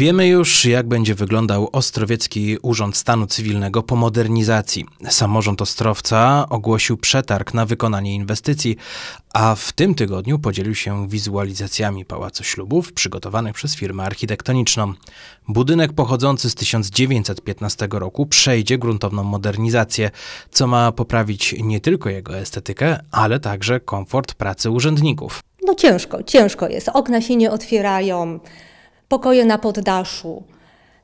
Wiemy już, jak będzie wyglądał Ostrowiecki Urząd Stanu Cywilnego po modernizacji. Samorząd Ostrowca ogłosił przetarg na wykonanie inwestycji, a w tym tygodniu podzielił się wizualizacjami Pałacu Ślubów przygotowanych przez firmę architektoniczną. Budynek pochodzący z 1915 roku przejdzie gruntowną modernizację, co ma poprawić nie tylko jego estetykę, ale także komfort pracy urzędników. No ciężko, ciężko jest. Okna się nie otwierają pokoje na poddaszu.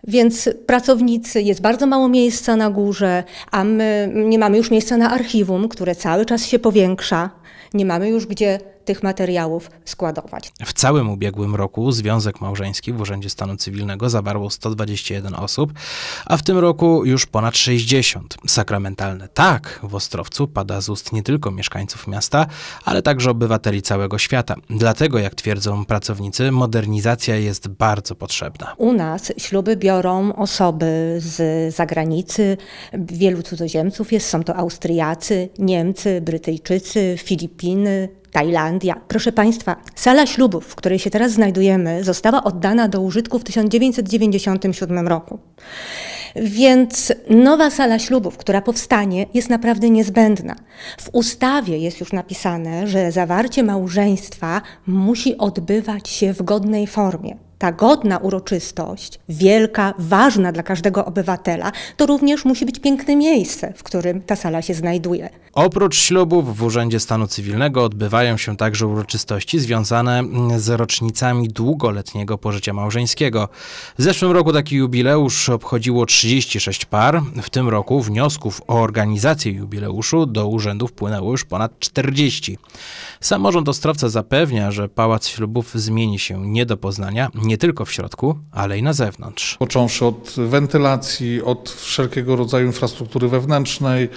Więc pracownicy, jest bardzo mało miejsca na górze, a my nie mamy już miejsca na archiwum, które cały czas się powiększa. Nie mamy już gdzie tych materiałów składować. W całym ubiegłym roku Związek Małżeński w Urzędzie Stanu Cywilnego zawarło 121 osób, a w tym roku już ponad 60. Sakramentalne tak w Ostrowcu pada z ust nie tylko mieszkańców miasta, ale także obywateli całego świata. Dlatego, jak twierdzą pracownicy, modernizacja jest bardzo potrzebna. U nas śluby biorą osoby z zagranicy, wielu cudzoziemców jest, są to Austriacy, Niemcy, Brytyjczycy, Filipiny, Tajlandia. Proszę Państwa, sala ślubów, w której się teraz znajdujemy, została oddana do użytku w 1997 roku. Więc nowa sala ślubów, która powstanie, jest naprawdę niezbędna. W ustawie jest już napisane, że zawarcie małżeństwa musi odbywać się w godnej formie ta godna uroczystość, wielka, ważna dla każdego obywatela, to również musi być piękne miejsce, w którym ta sala się znajduje. Oprócz ślubów w Urzędzie Stanu Cywilnego odbywają się także uroczystości związane mm, z rocznicami długoletniego pożycia małżeńskiego. W zeszłym roku taki jubileusz obchodziło 36 par. W tym roku wniosków o organizację jubileuszu do urzędów płynęło już ponad 40. Samorząd Ostrowca zapewnia, że Pałac Ślubów zmieni się nie do poznania, nie tylko w środku, ale i na zewnątrz. Począwszy od wentylacji, od wszelkiego rodzaju infrastruktury wewnętrznej, y,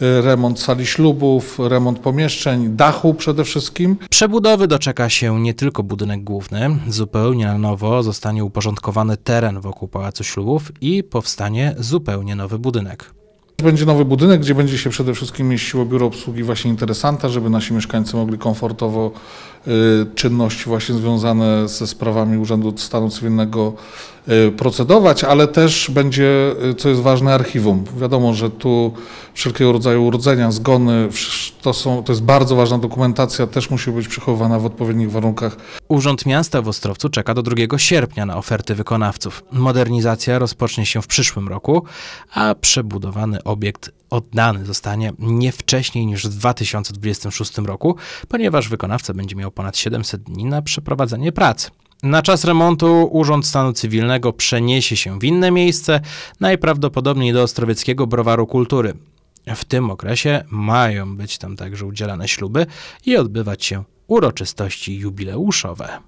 remont sali ślubów, remont pomieszczeń, dachu przede wszystkim. Przebudowy doczeka się nie tylko budynek główny, zupełnie na nowo zostanie uporządkowany teren wokół Pałacu Ślubów i powstanie zupełnie nowy budynek. Będzie nowy budynek, gdzie będzie się przede wszystkim mieściło biuro obsługi właśnie interesanta, żeby nasi mieszkańcy mogli komfortowo y, czynności właśnie związane ze sprawami Urzędu Stanu Cywilnego y, procedować, ale też będzie, y, co jest ważne, archiwum. Wiadomo, że tu wszelkiego rodzaju urodzenia, zgony, to, są, to jest bardzo ważna dokumentacja, też musi być przechowywana w odpowiednich warunkach. Urząd Miasta w Ostrowcu czeka do 2 sierpnia na oferty wykonawców. Modernizacja rozpocznie się w przyszłym roku, a przebudowany obiekt oddany zostanie nie wcześniej niż w 2026 roku, ponieważ wykonawca będzie miał ponad 700 dni na przeprowadzenie pracy. Na czas remontu Urząd Stanu Cywilnego przeniesie się w inne miejsce, najprawdopodobniej do Ostrowieckiego Browaru Kultury. W tym okresie mają być tam także udzielane śluby i odbywać się uroczystości jubileuszowe.